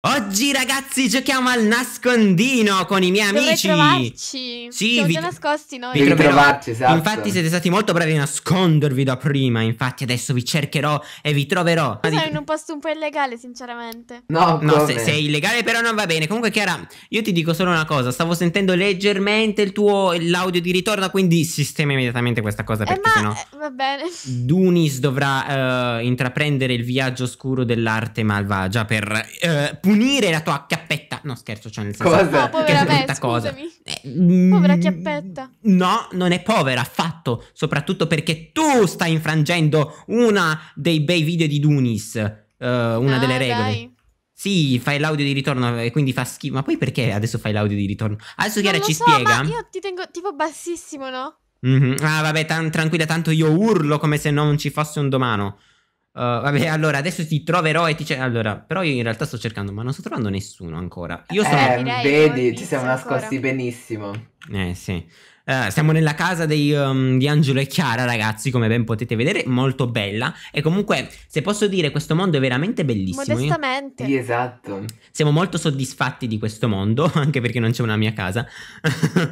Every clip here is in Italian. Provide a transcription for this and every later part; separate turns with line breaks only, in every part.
Oggi ragazzi giochiamo al nascondino con i miei Dove amici. Trovarci. Sì, Siamo vi... già
nascosti noi. Vi trovarci,
esatto. Infatti siete stati molto bravi a nascondervi da prima, infatti adesso vi cercherò e vi troverò. Io sono in un
posto un po' illegale, sinceramente.
No, no se, sei illegale però non va bene. Comunque Chiara, io ti dico solo una cosa, stavo sentendo leggermente il tuo l'audio di ritorno, quindi sistema immediatamente questa cosa eh, perché eh, ma... sennò
eh, va bene.
Dunis dovrà uh, intraprendere il viaggio oscuro dell'arte malvagia per uh, punire la tua chiappetta. No, scherzo, cioè nel senso cosa? No, povera che me, cosa. Eh, mm, povera
chiappetta.
No, non è povera affatto, soprattutto perché tu stai infrangendo una dei bei video di Dunis, uh, una ah, delle regole. Dai. Sì, fai l'audio di ritorno e quindi fa schifo. Ma poi perché adesso fai l'audio di ritorno? Adesso Chiara ci so, spiega. Ma io
ti tengo tipo bassissimo, no?
Mm-hmm. Ah, vabbè, tan- tranquilla, tanto io urlo come se non ci fosse un domano. Uh, vabbè, allora adesso ti troverò e ti cerco. Allora, però io in realtà sto cercando, ma non sto trovando nessuno ancora. Io eh,
sono. Eh, vedi, ci siamo nascosti ancora. benissimo.
Eh, sì. Eh, siamo nella casa dei, um, di Angelo e Chiara, ragazzi, come ben potete vedere, molto bella. E comunque, se posso dire, questo mondo è veramente bellissimo. Eh.
Modestamente. Sì, esatto.
Siamo molto soddisfatti di questo mondo, anche perché non c'è una mia casa.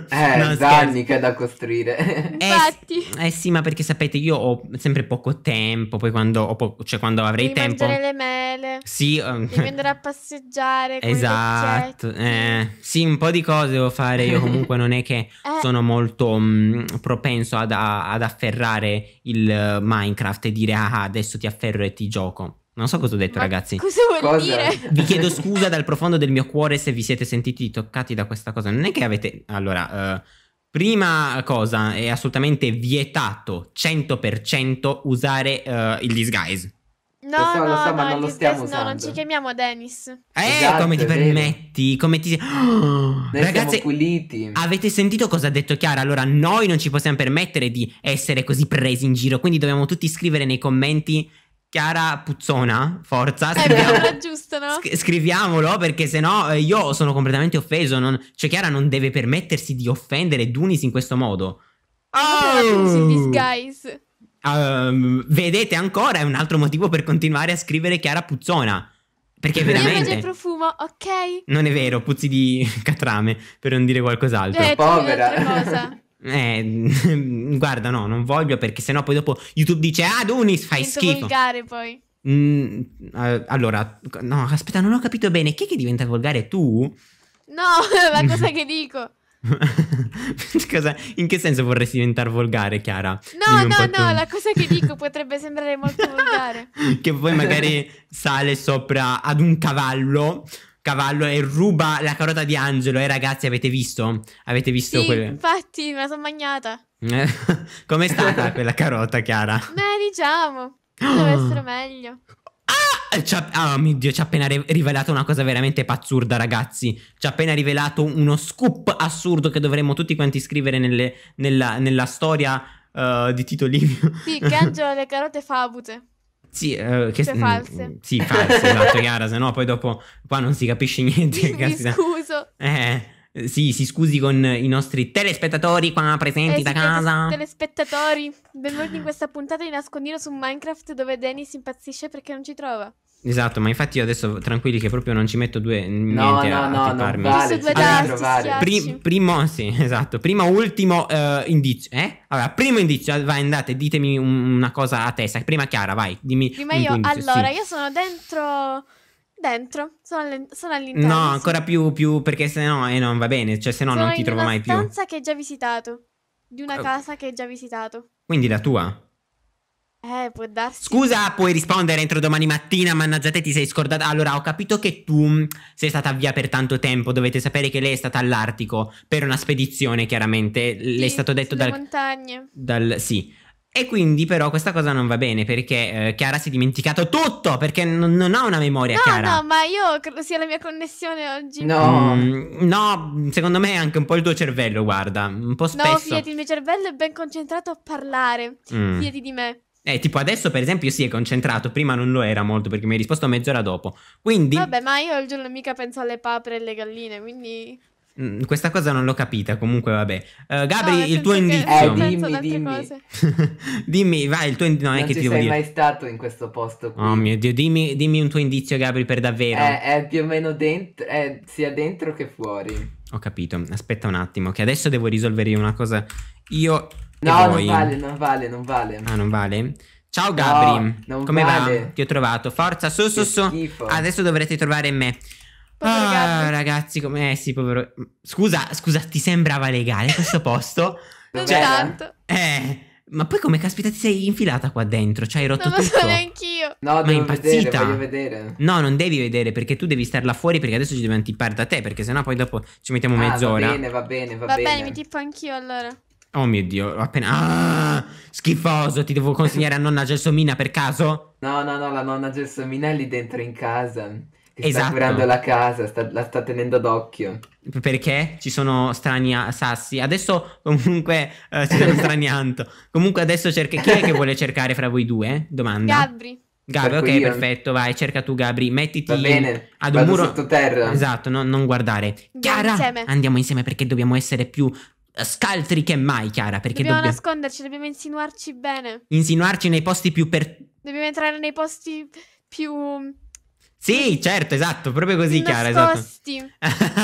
Eh, no, danni
che è da costruire. Eh
Infatti. Eh, eh, sì, ma perché sapete, io ho sempre poco tempo, poi quando, cioè, quando avrei Devi tempo... Devi le
mele.
Sì. Um... Devi
andare a passeggiare Esatto.
Eh, sì, un po' di cose devo fare, io comunque non è che eh. sono molto molto mh, mm, propenso ad, a, ad, afferrare il eh, Minecraft e dire ah, ah adesso ti afferro e ti gioco. Non so cosa ho detto, Ma ragazzi. Cosa vuol cosa? dire? Vi chiedo scusa dal profondo del mio cuore se vi siete sentiti toccati da questa cosa. Non è che avete. Allora. Uh, Prima cosa, è assolutamente vietato 100% usare uh, il disguise.
No, lo so, no, lo so, no, ma non lo stiamo usando. No, non ci chiamiamo Dennis. Eh,
esatto, come ti permetti? Come ti... Oh, Noi ragazzi, puliti. avete sentito cosa ha detto Chiara? Allora, noi non ci possiamo permettere di essere così presi in giro, quindi dobbiamo tutti scrivere nei commenti Chiara Puzzona, forza, scriviamo,
eh, giusto, no?
scriviamolo perché sennò eh, io sono completamente offeso, non... cioè Chiara non deve permettersi di offendere Dunis in questo modo.
Oh! oh!
um, vedete ancora, è un altro motivo per continuare a scrivere Chiara Puzzona. Perché veramente. Il
profumo, ok?
Non è vero, puzzi di catrame, per non dire qualcos'altro. Eh, Povera. Eh, guarda, no, non voglio perché sennò poi dopo YouTube dice Ah, Dunis, fai Sento schifo. volgare poi. Mm, eh, allora, no, aspetta, non ho capito bene. Chi è che diventa volgare? Tu?
No, è la cosa che dico.
Cosa, in che senso vorresti diventare volgare, Chiara? No, no, no, tu. la
cosa che dico potrebbe sembrare molto volgare.
che poi magari sale sopra ad un cavallo, cavallo e ruba la carota di Angelo. E eh, ragazzi, avete visto? Avete visto sì, quelle...
Infatti, me la sono mangiata.
Com'è stata quella carota, Chiara?
Beh, diciamo, doveva essere meglio.
Ah, eh, ah, mio Dio, ci ha appena rivelato una cosa veramente pazzurda, ragazzi. Ci ha appena rivelato uno scoop assurdo che dovremmo tutti quanti scrivere nelle, nella, nella, storia uh, di Tito Livio.
Sì, che Angelo le carote fabute.
Sì, uh, che, cioè, mm, false. Sì, false, esatto, Chiara, se no poi dopo qua non si capisce niente. Mi, mi scuso. Eh... Sì, si scusi con i nostri telespettatori qua presenti eh, da sì, casa.
Telespettatori, benvenuti in questa puntata di nascondino su Minecraft dove Dennis impazzisce perché non ci trova.
Esatto, ma infatti io adesso tranquilli che proprio non ci metto due no, niente no, a, no, a no, vale, due
allora,
pri,
primo, sì, esatto, primo ultimo uh, indizio, eh? Allora, primo indizio, eh, vai andate, ditemi un, una cosa a testa. Prima Chiara, vai, dimmi Prima io, indizio, allora, sì. io
sono dentro Dentro, sono, all sono all'interno. No, sì.
ancora più, più perché se no eh, non va bene, cioè se no sono non ti trovo mai più. Di una
stanza che hai già visitato, di una oh. casa che hai già visitato.
Quindi la tua?
Eh, può darsi. Scusa,
puoi rispondere entro domani mattina, mannaggia te ti sei scordata. Allora, ho capito che tu mm, sei stata via per tanto tempo, dovete sapere che lei è stata all'Artico per una spedizione, chiaramente. Sì, le è stato detto dal...
montagne.
Dal... Sì. E quindi però questa cosa non va bene perché eh, Chiara si è dimenticato tutto perché non, non ha una memoria no, Chiara. No,
ma io credo sia la mia connessione oggi. No.
Mm, no, secondo me è anche un po' il tuo cervello, guarda, un po' spesso. No, fidati,
il mio cervello è ben concentrato a parlare. Mm. Fidati di me.
Eh, tipo adesso per esempio si sì, è concentrato, prima non lo era molto perché mi hai risposto mezz'ora dopo. Quindi... Vabbè,
ma io al giorno mica penso alle papere e alle galline, quindi
mh, mm, questa cosa non l'ho capita, comunque vabbè. Uh, Gabri, no, il tuo indizio. Eh, dimmi,
dimmi.
dimmi, vai, il tuo indizio. Non, non è che ti devo dire. Non sei
mai stato in questo posto
qui. Oh mio Dio, dimmi, dimmi un tuo indizio, Gabri, per davvero. È,
eh, è più o meno dentro, è sia dentro che fuori.
Ho capito, aspetta un attimo, che adesso devo risolvere una cosa. Io... No, non vale,
non vale, non vale. Ah, non vale? Ciao Gabri, no, come vale. va?
Ti ho trovato. Forza, su, su, su. Adesso dovrete trovare me.
Ah,
ragazzi, come eh, sì, povero. Mm, scusa, scusa, ti sembrava legale questo posto? non cioè, tanto. Eh, ma poi come caspita ti sei infilata qua dentro? Cioè, hai rotto non tutto. Non lo so neanche io. No, ma impazzita. Vedere, vedere. No, non devi vedere perché tu devi star là fuori perché adesso ci dobbiamo tippare da te perché sennò poi dopo ci mettiamo ah, mezz'ora. Va bene, va
bene, va, va bene. Va bene, mi tippo anch'io allora.
Oh mio dio, appena... Ah, schifoso, ti devo consegnare a nonna Gelsomina per caso?
No, no, no, la nonna Gelsomina è lì dentro in casa.
Ti esatto. sta curando la casa,
sta, la sta tenendo d'occhio.
Perché ci sono strani sassi. Adesso comunque eh, ci sono strani anto. Comunque adesso cerca... Chi è che vuole cercare fra voi due? Domanda. Gabri. Gabri, ok, io. perfetto, vai, cerca tu Gabri, mettiti Va bene, ad un muro sottoterra. Esatto, no, non guardare. Chiara, insieme. andiamo insieme perché dobbiamo essere più eh, scaltri che mai, Chiara, perché dobbiamo, dobbiamo...
nasconderci, dobbiamo insinuarci bene.
Insinuarci nei posti più per
Dobbiamo entrare nei posti più
sì, certo, esatto, proprio così, Chiara. Esatto. Nascosti. Esatto.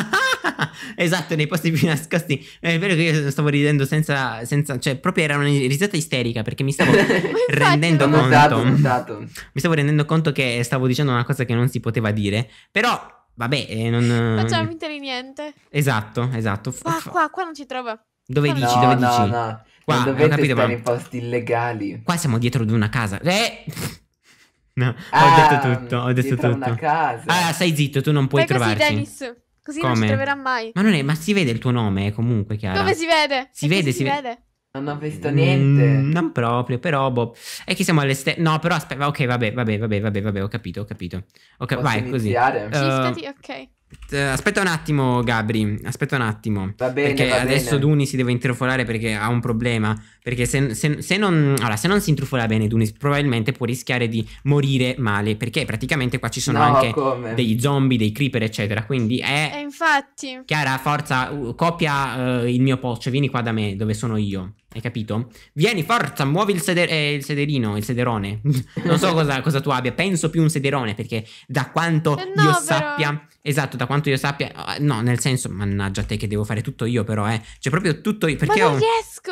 esatto, nei posti più nascosti. Eh, è vero che io stavo ridendo senza, senza cioè, proprio era una risata isterica perché mi stavo rendendo conto. Notato, notato. Mi stavo rendendo conto che stavo dicendo una cosa che non si poteva dire, però. Vabbè, eh, non. Facciamo
finta di niente.
Esatto, esatto. Qua, qua,
qua non ci trova.
Dove no, dici? Dove no, dici? No, no. Qua, non dovete capito, stare ma... in
posti illegali.
Qua siamo dietro di una casa. Eh! No, ah, ho detto tutto, ho detto tutto. Ah, stai zitto, tu non puoi trovarci. Così, Dennis.
Così non ci troverà mai. Ma, non è, ma si
vede il tuo nome eh, comunque, Chiara. Come si vede? Si vede, si, si vede.
Non ho visto niente. Mm,
non proprio, però boh. È che siamo all'esterno. No, però aspetta. Ok, vabbè, vabbè, vabbè, vabbè, vabbè, ho capito, ho capito. Ok, Posso vai iniziare? così. Uh, eh, ok. Aspetta un attimo, Gabri. Aspetta un attimo. Va bene. Perché adesso bene. Duni si deve interfolare perché ha un problema. Perché se, se, se, non, allora, se non, si intrufola bene Dunis, probabilmente può rischiare di morire male. Perché praticamente qua ci sono no, anche come? degli zombie, dei creeper, eccetera. Quindi è. E
infatti.
Chiara, forza, copia uh, il mio post. Cioè, vieni qua da me, dove sono io. Hai capito? Vieni, forza, muovi il, seder- eh, il sederino, il sederone. non so cosa, cosa, tu abbia, penso più un sederone, perché da quanto eh, no, io però... sappia... Esatto, da quanto io sappia... Eh, no, nel senso, mannaggia te che devo fare tutto io però, eh. Cioè proprio tutto io, perché... Ma non ho... riesco!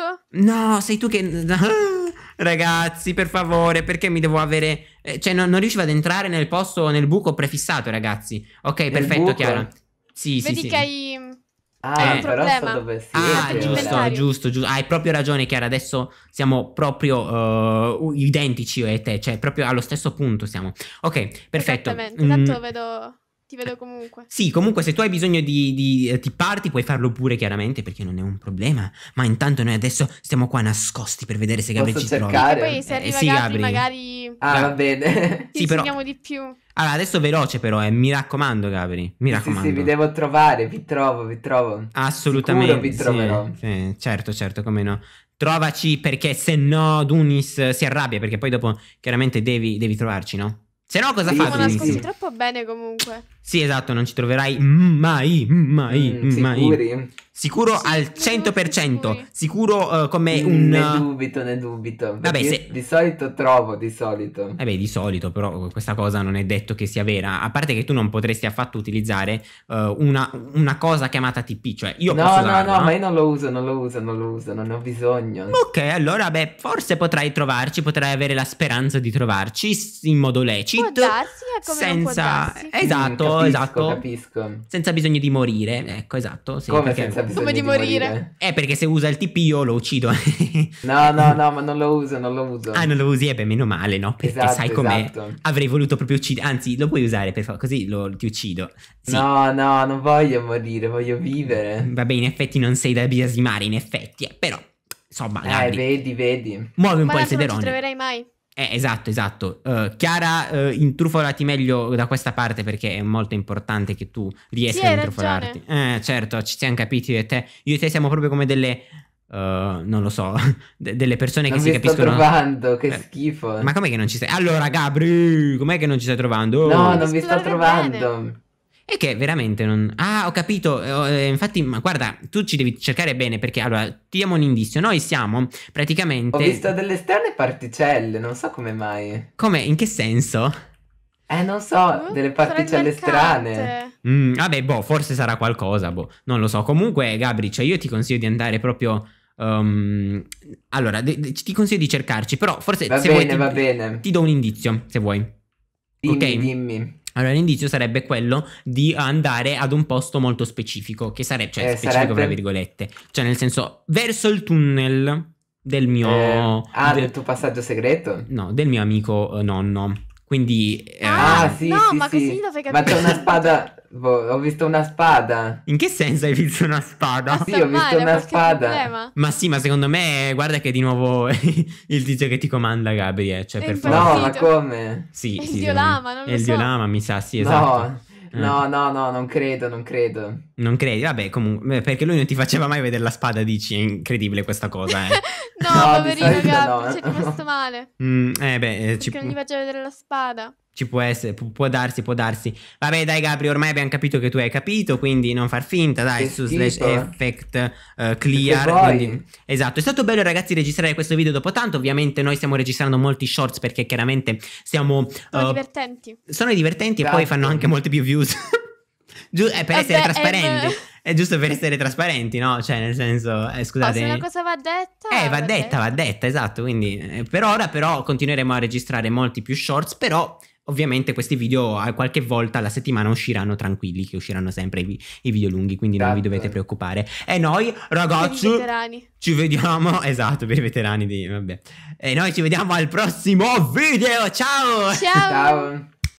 No, sei tu che... Ragazzi, per favore, perché mi devo avere... Eh, cioè, non, non riuscivo ad entrare nel posto, nel buco prefissato, ragazzi. Ok, nel perfetto, buco? Chiara. Sì, Vedi sì, che sì.
hai... Ah, eh, però so dove si Ah, giusto,
giusto, giusto. Hai proprio ragione, Chiara. Adesso siamo proprio uh, identici io eh, e te, cioè proprio allo stesso punto siamo. Ok, perfetto. Esattamente, mm. tanto
vedo ti vedo comunque. Sì,
comunque se tu hai bisogno di, di, di eh, puoi farlo pure chiaramente perché non è un problema. Ma intanto noi adesso stiamo qua nascosti per vedere se eh, Gabri ci cercare. trovi. E poi eh, sì, Gabri, magari...
Ah, va bene. Ti sì, però... di più.
Allora, adesso veloce però, eh. mi raccomando Gabri, mi raccomando. Sì, sì,
vi devo trovare, vi trovo, vi trovo.
Assolutamente. Sicuro vi troverò. Sì, sì, certo, certo, come no trovaci perché se no Dunis si arrabbia perché poi dopo chiaramente devi, devi trovarci, no? Se no, cosa fate? Non nascosti
troppo bene comunque.
Sì, esatto, non ci troverai mm, mai, mm, mai, mm, mai. Sicuro sì, al 100%, sicuro uh, come un... Ne eh,
dubito, ne dubito. Vabbè, se... Di solito trovo, di solito.
Vabbè, eh di solito, però questa cosa non è detto che sia vera. A parte che tu non potresti affatto utilizzare uh, una, una, cosa chiamata TP, cioè io no, posso No, darlo, no, no, ma
io non lo uso, non lo uso, non lo uso, non ne ho bisogno. Ok,
allora, beh, forse potrai trovarci, potrai avere la speranza di trovarci in modo lecito. Può
darsi, come senza... Darsi. Esatto, mm, capisco,
esatto. Capisco. Senza bisogno di morire, ecco, esatto. Sì, come perché... senza bisogno? come di, morire. morire. Eh, perché se usa il TP io lo uccido.
no, no, no, ma non lo uso, non lo uso. Ah,
non lo usi? E eh, beh, meno male, no? Perché esatto, sai com'è. Esatto. Avrei voluto proprio uccidere. Anzi, lo puoi usare per fa- così lo, ti uccido. Sì. No,
no, non voglio morire, voglio vivere.
Vabbè, in effetti non sei da biasimare, in effetti, eh, però. Insomma, eh, vedi,
vedi. Muovi un ma po' il sederone. Non ci troverai mai.
Eh, esatto, esatto. Uh, Chiara, uh, intrufolati meglio da questa parte perché è molto importante che tu riesca sì, a intrufolarti. Eh, certo, ci siamo capiti io e te. Io e te siamo proprio come delle... Uh, non lo so, de- delle persone non che si capiscono. Non mi sto
trovando, che Beh. schifo. Ma com'è
che non ci stai? Allora, Gabri, com'è che non ci stai trovando? No, non
mi sto trovando. Bene.
E che veramente non... Ah, ho capito. Eh, eh, infatti, ma guarda, tu ci devi cercare bene perché allora ti diamo un indizio. Noi siamo praticamente... Ho visto
delle strane particelle, non so come mai.
Come? In che senso?
Eh, non so, mm, delle particelle strane.
Mm, vabbè, boh, forse sarà qualcosa, boh. Non lo so. Comunque, Gabri, cioè io ti consiglio di andare proprio... Um, allora, ti consiglio di cercarci, però forse... Va se bene, vuoi, ti, va bene. Ti do un indizio, se vuoi. Dimmi, ok?
dimmi.
Allora l'indizio sarebbe quello di andare ad un posto molto specifico, che sarebbe, cioè eh, specifico sarebbe... fra virgolette, cioè nel senso verso il tunnel del mio... Eh, ah, del, del tuo passaggio segreto? No, del mio amico eh, nonno. Quindi... Eh, ah, eh... sì, no, sì, ma sì. così lo fai Ma c'è una spada... Boh, ho visto una spada. In che senso hai visto una spada? sì, ho visto una spada. Problema. Ma sì, ma secondo me, guarda che è di nuovo il tizio che ti comanda, Gabriele. Eh, cioè, è per forza. No, ma
come?
Sì, è sì, il Diolama, non è lo È il so. Diolama, mi sa, sì, esatto. No, eh. no,
no, no, non credo, non credo.
Non credi? Vabbè, comunque, perché lui non ti faceva mai vedere la spada, dici, è incredibile questa cosa, eh.
No, no poverino Gabri, no, ci è eh. rimasto male.
Mm, eh beh, eh, ci... non gli
faccio vedere la spada.
Ci può essere, pu può darsi, può darsi. Vabbè, dai, Gabri, ormai abbiamo capito che tu hai capito, quindi non far finta, dai, su slash eh. effect uh, clear. Quindi, esatto, è stato bello, ragazzi, registrare questo video dopo tanto. Ovviamente, noi stiamo registrando molti shorts perché chiaramente siamo. Sono uh,
divertenti.
Sono divertenti Grazie. e poi fanno anche molte più views. Giu- è
per Vabbè, eh trasparenti.
È... è... giusto per essere trasparenti, no? Cioè, nel senso, eh, scusate. Ma se una
cosa va detta.
Eh, va, detta, va detta, esatto. Quindi eh, per ora, però, continueremo a registrare molti più shorts. Però, ovviamente, questi video a qualche volta alla settimana usciranno tranquilli, che usciranno sempre i, i video lunghi. Quindi esatto. non vi certo. dovete preoccupare. E noi, ragazzi, ci vediamo. Esatto, per i veterani. Di, vabbè. E noi ci vediamo al prossimo video. Ciao. Ciao. Ciao.